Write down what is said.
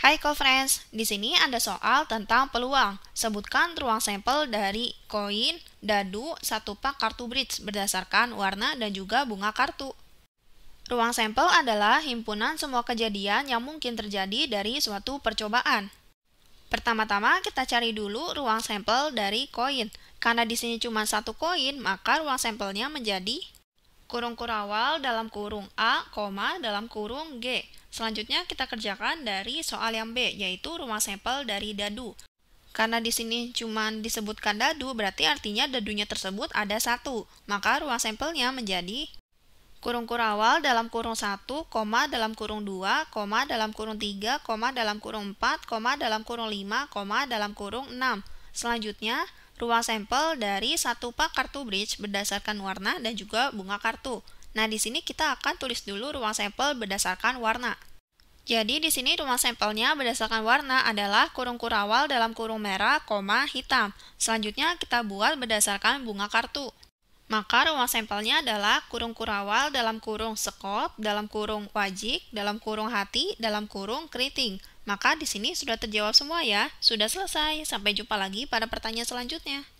Hai co-friends, di sini ada soal tentang peluang. Sebutkan ruang sampel dari koin, dadu, satu pak kartu bridge berdasarkan warna dan juga bunga kartu. Ruang sampel adalah himpunan semua kejadian yang mungkin terjadi dari suatu percobaan. Pertama-tama kita cari dulu ruang sampel dari koin. Karena di sini cuma satu koin, maka ruang sampelnya menjadi kurung kurawal dalam kurung A, koma dalam kurung G. Selanjutnya kita kerjakan dari soal yang B, yaitu rumah sampel dari dadu. Karena di sini cuma disebutkan dadu, berarti artinya dadunya tersebut ada satu. Maka rumah sampelnya menjadi kurung kurawal dalam kurung 1, koma dalam kurung 2, koma dalam kurung 3, koma dalam kurung 4, koma dalam kurung 5, koma dalam kurung 6. Selanjutnya, ruang sampel dari satu pak kartu bridge berdasarkan warna dan juga bunga kartu. Nah, di sini kita akan tulis dulu ruang sampel berdasarkan warna. Jadi di sini ruang sampelnya berdasarkan warna adalah kurung kurawal dalam kurung merah, koma hitam. Selanjutnya kita buat berdasarkan bunga kartu. Maka ruang sampelnya adalah kurung kurawal dalam kurung sekop, dalam kurung wajik, dalam kurung hati, dalam kurung keriting. Maka di sini sudah terjawab semua ya. Sudah selesai. Sampai jumpa lagi pada pertanyaan selanjutnya.